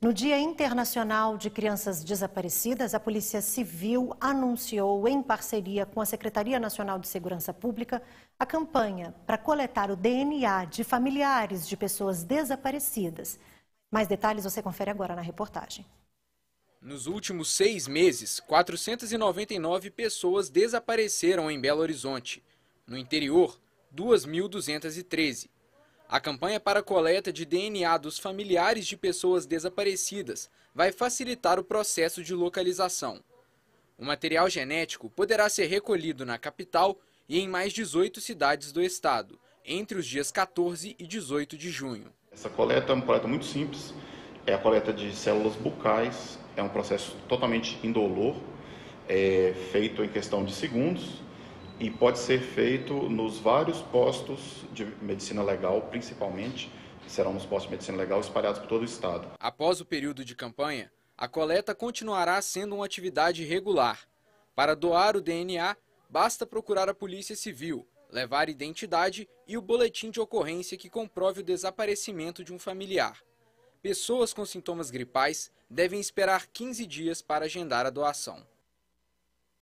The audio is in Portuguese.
No Dia Internacional de Crianças Desaparecidas, a Polícia Civil anunciou, em parceria com a Secretaria Nacional de Segurança Pública, a campanha para coletar o DNA de familiares de pessoas desaparecidas. Mais detalhes você confere agora na reportagem. Nos últimos seis meses, 499 pessoas desapareceram em Belo Horizonte. No interior, 2.213. A campanha para a coleta de DNA dos familiares de pessoas desaparecidas vai facilitar o processo de localização. O material genético poderá ser recolhido na capital e em mais 18 cidades do estado, entre os dias 14 e 18 de junho. Essa coleta é uma coleta muito simples, é a coleta de células bucais, é um processo totalmente indolor, é feito em questão de segundos, e pode ser feito nos vários postos de medicina legal, principalmente, serão nos postos de medicina legal espalhados por todo o estado. Após o período de campanha, a coleta continuará sendo uma atividade regular. Para doar o DNA, basta procurar a Polícia Civil, levar identidade e o boletim de ocorrência que comprove o desaparecimento de um familiar. Pessoas com sintomas gripais devem esperar 15 dias para agendar a doação.